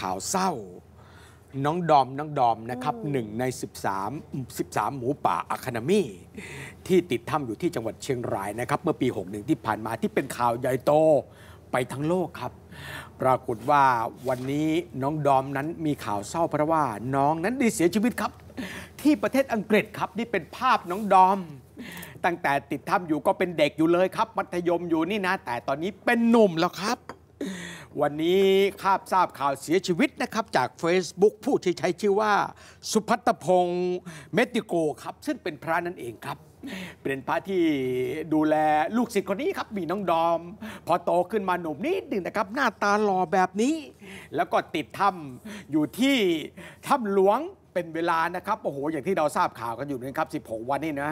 ข่าวเศร้าน้องดอมน้องดอมนะครับหนึ่งใน13 13 หมูป่าอะคาเดมี่ที่ติดถ้ำอยู่ที่จังหวัดเชียงรายนะครับ เมื่อปี61ที่ผ่านมาที่เป็นข่าวใหญ่โตไปทั้งโลกครับปรากฏว่าวันนี้น้องดอมนั้นมีข่าวเศร้าเพราะว่า น้องนั้นได้เสียชีวิตครับ ที่ประเทศอังกฤษครับนี่เป็นภาพน้องดอม ตั้งแต่ติดถ้ำอยู่ก็เป็นเด็กอยู่เลยครับมัธยมอยู่นี่นะแต่ตอนนี้เป็นหนุ่มแล้วครับวันนี้ข้าบทราบข่าวเสียชีวิตนะครับจาก Facebook ผู้ที่ใช้ชื่อว่า สุพัตพงศ์เมติโกครับ ซึ่งเป็นพระนั่นเองครับ เป็นพระที่ดูแลลูกศิษย์คนนี้ครับ มีน้องดอม พอโตขึ้นมาหนุ่มนิดหนึ่งนะครับ หน้าตาหล่อแบบนี้ แล้วก็ติดถ้ำอยู่ที่ถ้ำหลวงเป็นเวลานะครับโอ้โหอย่างที่เราทราบข่าวกันอยู่นะครับ 16 วันนี่นะ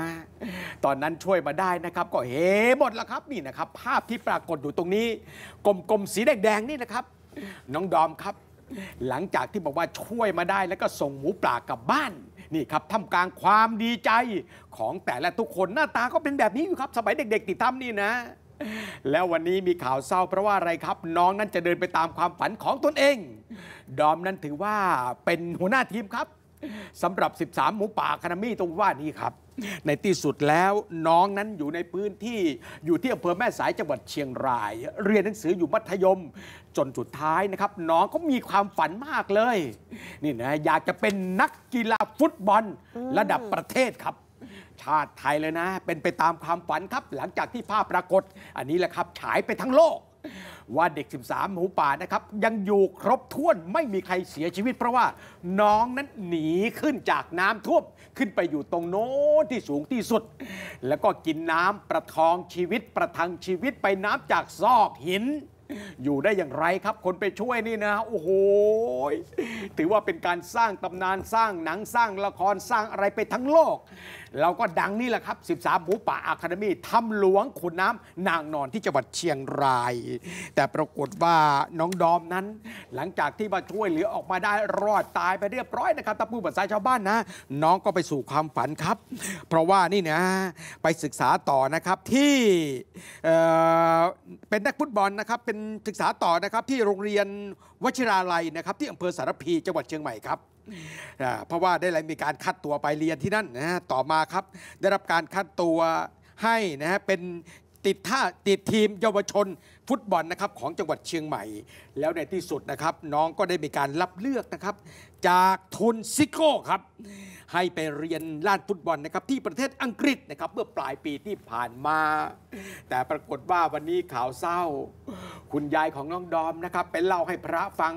ตอนนั้นช่วยมาได้นะครับ ก็เฮหมดแล้วครับนี่นะครับ ภาพที่ปรากฏอยู่ตรงนี้ กลมๆสีแดงๆนี่นะครับ น้องดอมครับ หลังจากที่บอกว่าช่วยมาได้แล้วก็ส่งหมูป่ากลับบ้านนี่ครับทำกลางความดีใจของแต่ละทุกคนหน้าตาก็เป็นแบบนี้อยู่ครับสมัยเด็ก ๆ ติดตามนี่นะ แล้ววันนี้มีข่าวเศร้าเพราะว่าอะไรครับน้องนั้นจะเดินไปตามความฝันของตนเอง ดอมนั้นถือว่าเป็นหัวหน้าทีมครับสำหรับ 13 หมูป่าคณนมี่ตรงว่านี้ครับ ในที่สุดแล้วน้องนั้นอยู่ในพื้นที่อยู่ที่อำเภอแม่สายจังหวัดเชียงราย เรียนหนังสืออยู่มัธยม จนสุดท้ายนะครับน้องก็มีความฝันมากเลย นี่นะอยากจะเป็นนักกีฬาฟุตบอลระดับประเทศครับ ชาติไทยเลยนะ เป็นไปตามความฝันครับ หลังจากที่ภาพปรากฏอันนี้แหละครับฉายไปทั้งโลกว่าเด็ก 13หมูป่านะครับ ยังอยู่ครบถ้วนไม่มีใครเสียชีวิตเพราะว่าน้องนั้นหนีขึ้นจากน้ำท่วมขึ้นไปอยู่ตรงโน้นที่สูงที่สุด แล้วก็กินน้ำประทองชีวิตประทังชีวิตไปน้ำจากซอกหินอยู่ได้อย่างไรครับคนไปช่วยนี่นะ โอ้โหถือว่าเป็นการสร้างตำนานสร้างหนังสร้างละครสร้างอะไรไปทั้งโลก เราก็ดังนี่แหละครับ 13หมูป่าอะคาเดมี่ทำหลวงขุนน้ำนางนอนที่จังหวัดเชียงราย แต่ปรากฏว่าน้องดอมนั้น หลังจากที่มาช่วยเหลือออกมาได้รอดตายไปเรียบร้อยนะครับตะพูดภาษาชาวบ้านนะ น้องก็ไปสู่ความฝันครับ เพราะว่านี่นะไปศึกษาต่อนะครับที่เป็นนักฟุตบอลนะครับเป็นศึกษาต่อนะครับที่โรงเรียนวชิราลัยนะครับ ที่อำเภอสารพีจังหวัดเชียงใหม่ครับเพราะว่าได้มีการคัดตัวไปเรียนที่นั่นนะฮะต่อมาครับ ได้รับการคัดตัวให้นะฮะเป็นติดท่าติดทีมเยาวชนฟุตบอลนะครับของจังหวัดเชียงใหม่ แล้วในที่สุดนะครับ น้องก็ได้มีการรับเลือกนะครับจากทุนซิโก้ครับ ให้ไปเรียนล้านฟุตบอลนะครับ ที่ประเทศอังกฤษนะครับ เมื่อปลายปีที่ผ่านมา แต่ปรากฏว่าวันนี้ข่าวเศร้าคุณยายของน้องดอมนะครับไปเล่าให้พระฟัง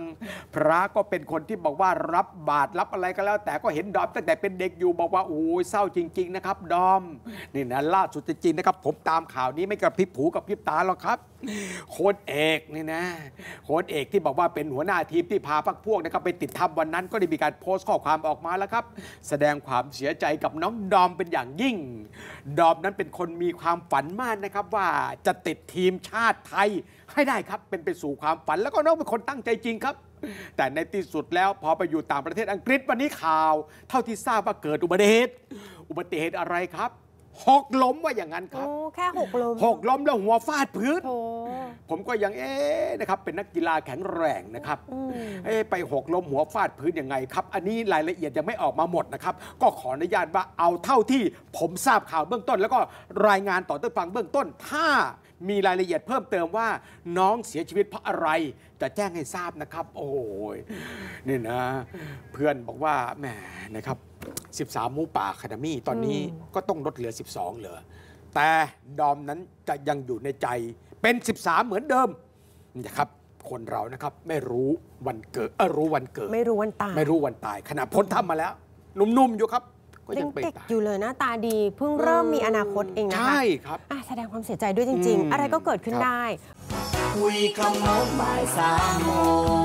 พระก็เป็นคนที่บอกว่ารับบาตรรับอะไรก็แล้ว แต่ก็เห็นดอม ตั้งแต่เป็นเด็กอยู่บอกว่าโอ้ยเศร้าจริงๆนะครับดอม นี่นะล่าสุดจริงๆนะครับ ผมตามข่าวนี้ไม่กระพริบหูกับพริบตาหรอกครับโค้ดเอกนี่นะ โค้ดเอกที่บอกว่าเป็นหัวหน้าทีมที่พาพักพวกนะครับ ไปติดทำวันนั้น ก็ได้มีการโพสต์ข้อความออกมาแล้วครับ แสดงความเสียใจกับน้องดอมเป็นอย่างยิ่ง ดอมนั้นเป็นคนมีความฝันมากนะครับว่าจะติดทีมชาติไทยให้ได้ครับเป็นไปสู่ความฝันแล้วก็น้องเป็นคนตั้งใจจริงครับ แต่ในที่สุดแล้วพอไปอยู่ต่างประเทศอังกฤษวันนี้ข่าว เท่าที่ทราบว่าเกิดอุบัติเหตุอุบัติเหตุอะไรครับหกล้มว่าอย่างนั้นคโอ้รับแค่หกล้มหกล้มแล้วหัวฟาดพื้นโอ้ผมก็ยังเอ๊ะนะครับ เป็นนักกีฬาแข็งแรงนะครับอเอ๊ะไปหกล้มหัวฟาดพื้นยังไงครับ อันนี้รายละเอียดยังไม่ออกมาหมดนะครับ ก็ขออนุญาตว่าเอาเท่าที่ผมทราบข่าวเบื้องต้น แล้วก็รายงานต่อท่านฟังเบื้องต้น ถ้ามีรายละเอียดเพิ่มเติมว่า น้องเสียชีวิตเพราะอะไรจะแจ้งให้ทราบนะครับ โอ้ยนี่นะ เพื่อนบอกว่าแหมนะครับ13มูป่าคาเดมี่ตอนนี้ก็ต้องลดเหลือ 12 เหลือแต่ดอมนั้นจะยังอยู่ในใจเป็น 13 เหมือนเดิมนะครับ คนเรานะครับไม่รู้วันเกิดเออรู้วันเกิดไม่รู้วันตาย ไม่รู้วันตายขณะพ้นถ้ำมาแล้ว นุ่มๆอยู่ครับ ก็ยังเปด็กอยู่เลยหน้าตาดีเพิ่งเริ่มมีอนาคตเองนะคะใช่ครับแสดงความเสียใจด้วยจริง ๆ อะไรก็เกิดขึ้นได้ คุยคำน้นบ่ายสามโมง